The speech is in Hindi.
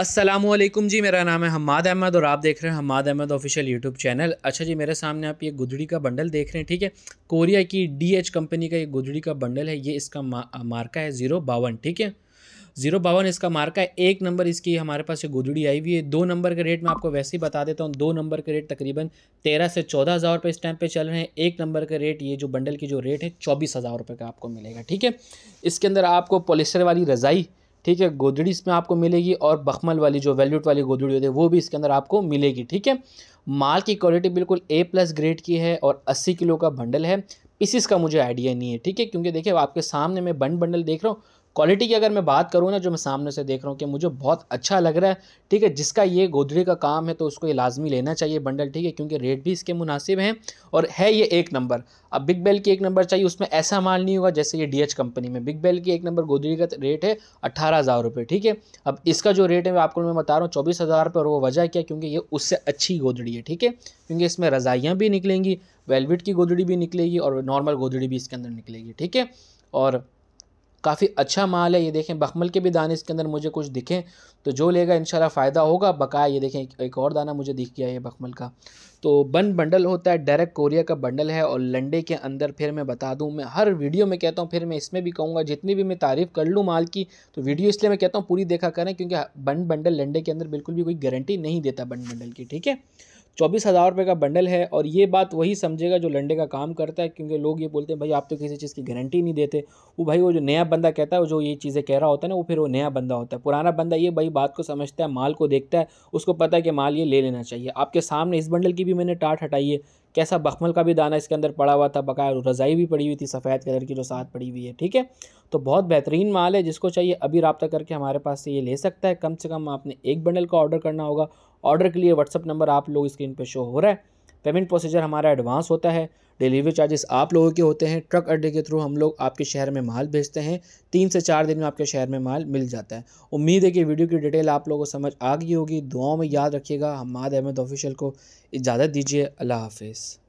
असलम जी मेरा नाम है हमाद अहमद और आप देख रहे हैं Hamad Ahmed official YouTube channel अच्छा जी मेरे सामने आप ये गुदड़ी का बंडल देख रहे हैं ठीक है कोरिया की डी एच कंपनी का ये गुदड़ी का बंडल है ये इसका मा, मार्का है ज़ीरो बावन ठीक है ज़ीरो बावन इसका मार्का है एक नंबर इसकी हमारे पास ये गुदड़ी आई हुई है दो नंबर के रेट मैं आपको वैसे ही बता देता हूँ दो नंबर के रेट तकरीबन तेरह से चौदह हज़ार रुपये इस टाइम पे चल रहे हैं एक नंबर का रेट ये जो बंडल की जो रेट है चौबीस हज़ार रुपये का आपको मिलेगा ठीक है इसके अंदर आपको पोलिस्टर वाली रज़ाई ठीक है गोदड़ी इसमें आपको मिलेगी और बखमल वाली जो वेल्यूट वाली गोदड़ी होती है वो भी इसके अंदर आपको मिलेगी ठीक है माल की क्वालिटी बिल्कुल ए प्लस ग्रेड की है और 80 किलो का बंडल है पीसीस का मुझे आइडिया नहीं है ठीक है क्योंकि देखिए आपके सामने मैं बंड बंडल देख रहा हूँ क्वालिटी की अगर मैं बात करूँ ना जो मैं सामने से देख रहा हूँ कि मुझे बहुत अच्छा लग रहा है ठीक है जिसका ये गोदरी का काम है तो उसको ये लाजमी लेना चाहिए बंडल ठीक है क्योंकि रेट भी इसके मुनासिब हैं और है ये एक नंबर अब बिग बेल की एक नंबर चाहिए उसमें ऐसा माल नहीं होगा जैसे ये डी कंपनी में बिग बेल की एक नंबर गोदरी का रेट है अट्ठारह हज़ार रुपये ठीक है अब इसका जो रेट है आपको मैं बता रहा हूँ चौबीस हज़ार रुपये और वो वजह क्या क्योंकि ये उससे अच्छी गोदड़ी है ठीक है क्योंकि इसमें रज़ाइयाँ भी निकलेंगी वेलविट की गोदड़ी भी निकलेगी और नॉर्मल गोदड़ी भी इसके अंदर निकलेगी ठीक है और काफ़ी अच्छा माल है ये देखें बखमल के भी दाने इसके अंदर मुझे कुछ दिखें तो जो लेगा इन फ़ायदा होगा बकाया ये देखें एक और दाना मुझे दिख गया है बखमल का तो बन बंडल होता है डायरेक्ट कोरिया का बंडल है और लंडे के अंदर फिर मैं बता दूं मैं हर वीडियो में कहता हूं फिर मैं इसमें भी कहूंगा जितनी भी मैं तारीफ़ कर लूं माल की तो वीडियो इसलिए मैं कहता हूं पूरी देखा करें क्योंकि बन बंडल लंडे के अंदर बिल्कुल भी कोई गारंटी नहीं देता बन बंडल की ठीक है चौबीस हज़ार रुपये का बंडल है और ये बात वही समझेगा जो लंडे का काम करता है क्योंकि लोग ये बोलते हैं भाई आप तो किसी चीज़ की गारंटी नहीं देते वो भाई वो जो नया बंदा कहता है वो जो ये चीज़ें कह रहा होता है ना वो फिर वो नया बंदा होता है पुराना बंदा ये भाई बात को समझता है माल को देखता है उसको पता है कि माल ये ले लेना चाहिए आपके सामने इस बंडल की भी मैंने टाट हटाई है कैसा बखमल का भी दाना इसके अंदर पड़ा हुआ था बकाया रज़ाई भी पड़ी हुई थी सफ़ेद कलर की जो साथ पड़ी हुई है ठीक है तो बहुत बेहतरीन माल है जिसको चाहिए अभी रबता करके हमारे पास से ये ले सकता है कम से कम आपने एक बंडल का ऑर्डर करना होगा ऑर्डर के लिए व्हाट्सअप नंबर आप लोग स्क्रीन पर शो हो रहा है पेमेंट प्रोसीजर हमारा एडवांस होता है डिलीवरी चार्जेस आप लोगों के होते हैं ट्रक अड्डे के थ्रू हम लोग आपके शहर में माल भेजते हैं तीन से चार दिन में आपके शहर में माल मिल जाता है उम्मीद है कि वीडियो की डिटेल आप लोगों को समझ आ गई होगी दुआओं में याद रखिएगा हमाद अहमद ऑफिशियल को इजाज़त दीजिए अल्लाह हाफिज़